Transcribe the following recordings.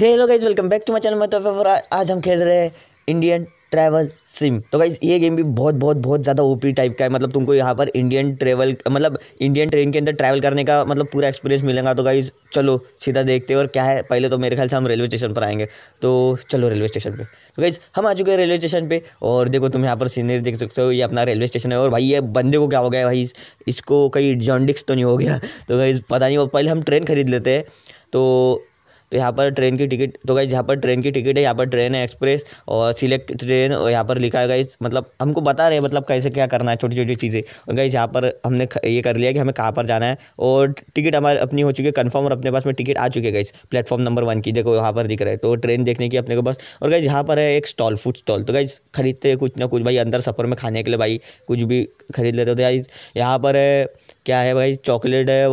hello guys welcome back to my channel मैं तो और आज हम खेल रहे हैं इंडियन ट्रैवल सिम तो गाइज ये गेम भी बहुत बहुत बहुत ज़्यादा ओपी टाइप का है मतलब तुमको यहाँ पर इंडियन ट्रैवल मतलब इंडियन ट्रेन के अंदर ट्रैवल करने का मतलब पूरा एक्सपीरियंस मिलेगा तो गाइज चलो सीधा देखते हैं और क्या है पहले तो मेरे ख्याल से हम रेलवे स्टेशन पर आएंगे तो चलो रेलवे स्टेशन पर तो गाइज हम आ चुके हैं रेलवे स्टेशन पर और देखो तुम यहाँ पर सीनरी देख सकते हो ये अपना रेलवे स्टेशन है और भाई ये बंदे को क्या हो गया भाई इसको कहीं जॉन्डिक्स तो नहीं हो गया तो गाइज पता नहीं वो पहले हम ट्रेन खरीद लेते हैं तो तो यहाँ पर ट्रेन की टिकट तो गाइज यहाँ पर ट्रेन की टिकट है यहाँ पर ट्रेन है एक्सप्रेस और सिलेक्ट ट्रेन और यहाँ पर लिखा है गाइज मतलब हमको बता रहे हैं मतलब कैसे क्या करना है छोटी छोटी चीज़ें और गाइज यहाँ पर हमने ये कर लिया कि हमें कहाँ पर जाना है और टिकट हमारे अपनी हो चुकी है कन्फर्म और अपने पास में टिकट आ चुके है गाइज प्लेटफॉर्म नंबर वन की देखो यहाँ पर दिख रहा है तो ट्रेन देखने की अपने को बस और गाइज यहाँ पर है एक स्टॉल फूड स्टॉल तो गाइज खरीदते कुछ ना कुछ भाई अंदर सफ़र में खाने के लिए भाई कुछ भी खरीद लेते हो तो गाइज यहाँ पर है क्या है भाई चॉकलेट है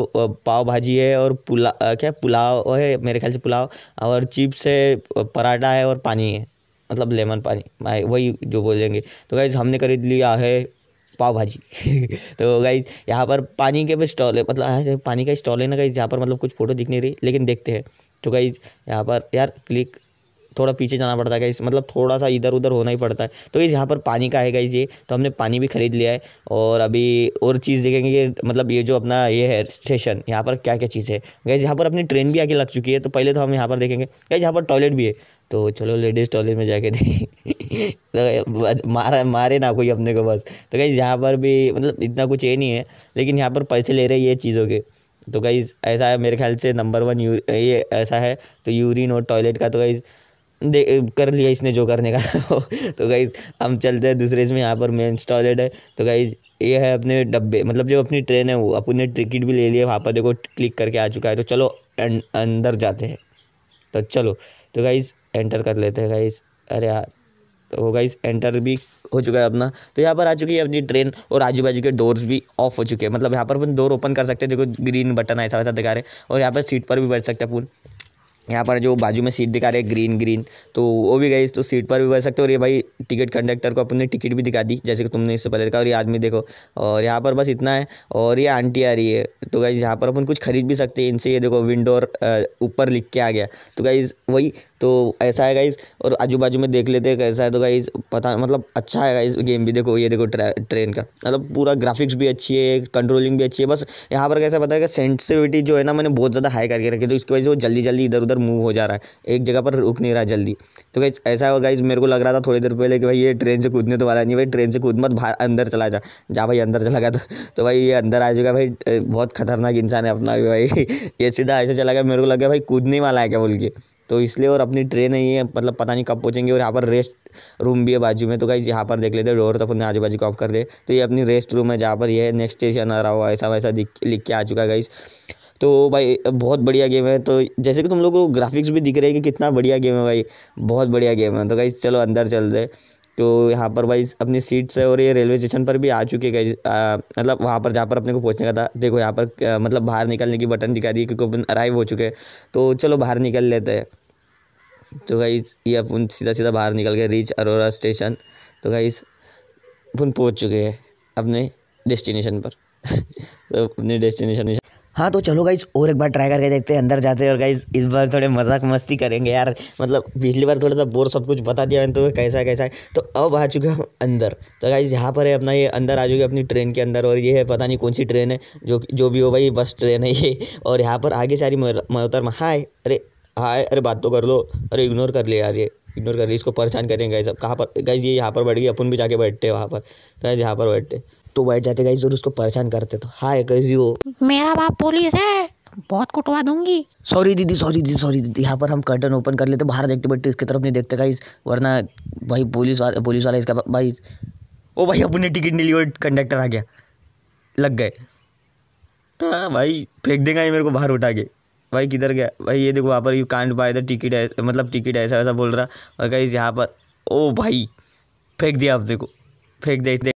पाव भाजी है और पुला क्या पुलाव है मेरे ख्याल से पुलाव और चिप्स है पराठा है और पानी है मतलब लेमन पानी वही जो बोलेंगे तो गाइज़ हमने खरीद लिया है पाव भाजी तो गाइज यहाँ पर पानी के भी स्टॉल है मतलब पानी का स्टॉल है ना गाइज यहाँ पर मतलब कुछ फ़ोटो दिख नहीं रही लेकिन देखते हैं तो गाइज यहाँ पर यार क्लिक थोड़ा पीछे जाना पड़ता है गाइस मतलब थोड़ा सा इधर उधर होना ही पड़ता है तो इस यहाँ पर पानी का है गाइस ये तो हमने पानी भी खरीद लिया है और अभी और चीज़ देखेंगे कि मतलब ये जो अपना ये है स्टेशन यहाँ पर क्या क्या चीज़ है गाइस यहाँ पर अपनी ट्रेन भी आके लग चुकी है तो पहले तो हम यहाँ पर देखेंगे गाइस यहाँ पर टॉयलेट भी है तो चलो लेडीज़ टॉयलेट में जाके देखें तो मारा मारे ना कोई अपने को बस तो गाइज़ यहाँ पर भी मतलब इतना कुछ ये नहीं है लेकिन यहाँ पर पैसे ले रहे ये चीज़ों के तो गाइज़ ऐसा है मेरे ख्याल से नंबर वन ये ऐसा है तो यूरिन और टॉयलेट का तो गाइज़ दे कर लिया इसने जो करने का था तो गाइज़ हम चलते हैं दूसरे इसमें यहाँ पर मेन टॉयलेट है तो गाइज़ ये है अपने डब्बे मतलब जो अपनी ट्रेन है वो अपने टिकट भी ले लिया वहाँ पर देखो क्लिक करके आ चुका है तो चलो अंदर जाते हैं तो चलो तो गाइज़ एंटर कर लेते हैं गाइज़ अरे यार तो वो गाइज एंटर भी हो चुका है अपना तो यहाँ पर आ चुकी है अपनी ट्रेन और आजू बाजू के डोर्स भी ऑफ हो चुके हैं मतलब यहाँ पर अपन डोर ओपन कर सकते हैं देखो ग्रीन बटन ऐसा वैसा दिखा रहे और यहाँ पर सीट पर भी बैठ सकते हैं अपन यहाँ पर जो बाजू में सीट दिखा रहे ग्रीन ग्रीन तो वो भी गई तो सीट पर भी बैठ सकते हो और ये भाई टिकट कंडक्टर को अपने टिकट भी दिखा दी जैसे कि तुमने इससे पहले देखा और ये आदमी देखो और यहाँ पर बस इतना है और ये आंटी आ रही है तो गाइज यहाँ पर अपन कुछ खरीद भी सकते हैं इनसे ये देखो विंडो और ऊपर लिख के आ गया तो गाइज़ वही तो ऐसा है गाइज़ और आजू बाजू में देख लेते हैं कैसा है तो गाइज़ पता मतलब अच्छा है गाइज़ गेम भी देखो ये देखो ट्रेन का मतलब पूरा ग्राफिक्स भी अच्छी है कंट्रोलिंग भी अच्छी है बस यहाँ पर कैसा पता है कि सेंसिविटी जो है ना मैंने बहुत ज़्यादा हाई करके रखी तो इसकी वजह से वो जल्दी जल्दी इधर उधर अंदर मूव हो जा रहा है एक जगह पर रुक नहीं रहा जल्दी तो गाइज ऐसा और गाइज मेरे को लग रहा था थोड़ी देर पहले कि भाई ये ट्रेन से कूदने तो वाला नहीं भाई ट्रेन से कूद मत बाहर अंदर चला जा जा भाई अंदर चला गया तो, तो भाई ये अंदर आ जाएगा भाई बहुत खतरनाक इंसान है अपना भी भाई ये सीधा ऐसे चला गया मेरे को लग गया भाई कूदने वाला है क्या बोल के तो इसलिए और अपनी ट्रेन नहीं है मतलब पता नहीं कब पहुँचेंगे और यहाँ पर रेस्ट रूम भी है बाजू में तो गाइज यहाँ पर देख लेते हैं डोर तो अपने आजू बाजू को ऑफ कर दे तो ये अपनी रेस्ट रूम है जहाँ पर ये नेक्स्ट स्टेशन आ रहा हो ऐसा वैसा लिख के आ चुका है गाइज़ तो भाई बहुत बढ़िया गेम है तो जैसे कि तुम लोग को ग्राफिक्स भी दिख रहे हैं कि कितना बढ़िया गेम है भाई बहुत बढ़िया गेम है तो गाइज चलो अंदर चलते दे तो यहाँ पर भाई अपनी सीट्स है और ये रेलवे स्टेशन पर भी आ चुके गए मतलब वहाँ पर जहाँ पर अपने को पहुँचने का था देखो यहाँ पर आ, मतलब बाहर निकलने की बटन दिखा दी क्योंकि अपन अराइव हो चुके हैं तो चलो बाहर निकल लेते हैं तो गाइस ये अपन सीधा सीधा बाहर निकल गए रीच अरोरा स्टेशन तो गाइस अपन पहुँच चुके हैं अपने डेस्टिनेशन पर तो अपने डेस्टिनेशन हाँ तो चलो गाइज और एक बार ट्राई करके देखते हैं अंदर जाते हैं और गाइज इस बार थोड़े मजाक मस्ती करेंगे यार मतलब पिछली बार थोड़ा सा बोर सब कुछ बता दिया मैंने तो कैसा कैसा है तो अब आ चुके हम अंदर तो गाइज यहाँ पर है अपना ये अंदर आ चुके अपनी ट्रेन के अंदर और ये है पता नहीं कौन सी ट्रेन है जो जो भी हो भाई बस ट्रेन है ये और यहाँ पर आगे सारी मोहतरमा हाय अरे हाय अरे बात तो कर लो अरे इग्नोर कर ले यार ये इग्नोर कर ले इसको परेशान करेंगे गाइज अब कहाँ पर गाइज ये यहाँ पर बैठ गई अपन भी जाके बैठते हैं वहाँ पर गाइज तो यहाँ पर बैठते तो बैठ जाते गाइस और उसको परेशान करते तो हाय कैसी हो मेरा बाप पुलिस है बहुत कुटवा दूंगी सॉरी दीदी सॉरी दीदी सॉरी दीदी यहाँ पर हम कर्टन ओपन कर लेते बाहर देखते बट इसकी तरफ नहीं देखते गाइस वरना भाई पुलिस वाला पुलिस वाला इसका भाई ओ भाई अपने टिकट नहीं ली और कंडक्टर आ गया लग गए हाँ भाई फेंक देगा ये मेरे को बाहर उठा के भाई किधर गया भाई ये देखो वहाँ पर यू कांड पाए द टिकट है मतलब टिकट ऐसा वैसा बोल रहा और गाइस यहाँ पर ओ भाई फेंक दिया आप देखो फेंक दे